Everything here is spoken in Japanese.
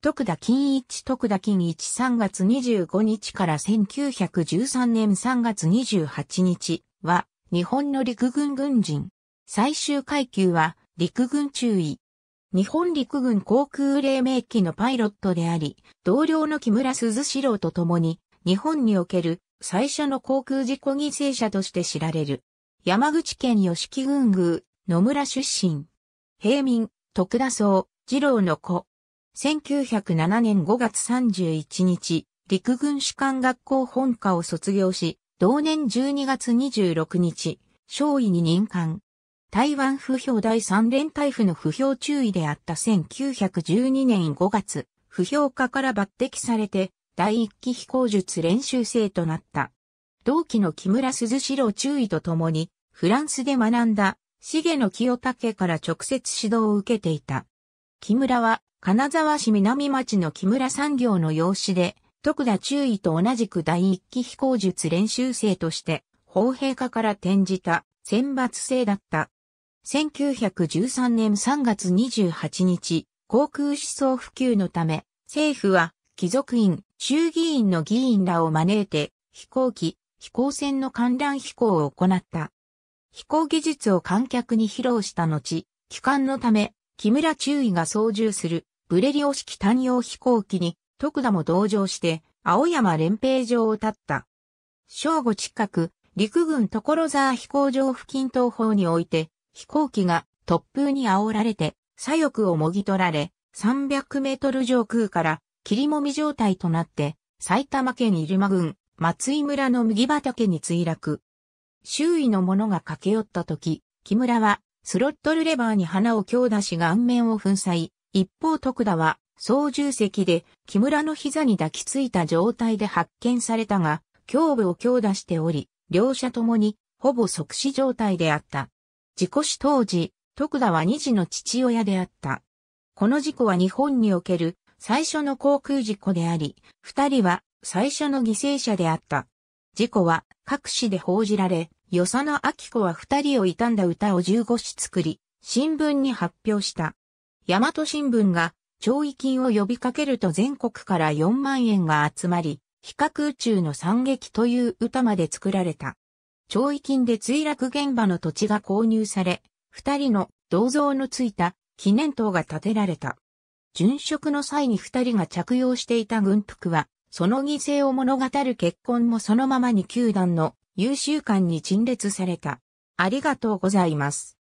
徳田金一徳田金一3月25日から1913年3月28日は日本の陸軍軍人。最終階級は陸軍中尉。日本陸軍航空黎明機のパイロットであり、同僚の木村鈴志郎と共に日本における最初の航空事故犠牲者として知られる。山口県吉木郡宮野村出身。平民、徳田総、二郎の子、1907年5月31日、陸軍士官学校本科を卒業し、同年12月26日、少尉に任官。台湾不評第三連隊府の不評注意であった1912年5月、不評家から抜擢されて、第一期飛行術練習生となった。同期の木村鈴四郎注意とともに、フランスで学んだ、重野清武から直接指導を受けていた。木村は、金沢市南町の木村産業の養子で、徳田中尉と同じく第一期飛行術練習生として、砲兵科から転じた選抜生だった。1913年3月28日、航空思想普及のため、政府は、貴族院、衆議院の議員らを招いて、飛行機、飛行船の観覧飛行を行った。飛行技術を観客に披露した後、帰還のため、木村中尉が操縦するブレリオ式単用飛行機に徳田も同乗して青山連兵場を立った。正午近く、陸軍所沢飛行場付近東方において、飛行機が突風に煽られて、左翼をもぎ取られ、300メートル上空から霧もみ状態となって、埼玉県入間郡松井村の麦畑に墜落。周囲の者が駆け寄った時、木村はスロットルレバーに花を強打し顔面を粉砕。一方徳田は操縦席で木村の膝に抱きついた状態で発見されたが、胸部を強打しており、両者ともにほぼ即死状態であった。事故死当時、徳田は二児の父親であった。この事故は日本における最初の航空事故であり、二人は最初の犠牲者であった。事故は各紙で報じられ、与謝野明子は二人を悼んだ歌を15詩作り、新聞に発表した。大和新聞が、懲意金を呼びかけると全国から4万円が集まり、比較宇宙の惨劇という歌まで作られた。懲意金で墜落現場の土地が購入され、二人の銅像のついた記念塔が建てられた。殉職の際に二人が着用していた軍服は、その犠牲を物語る結婚もそのままに球団の優秀感に陳列された。ありがとうございます。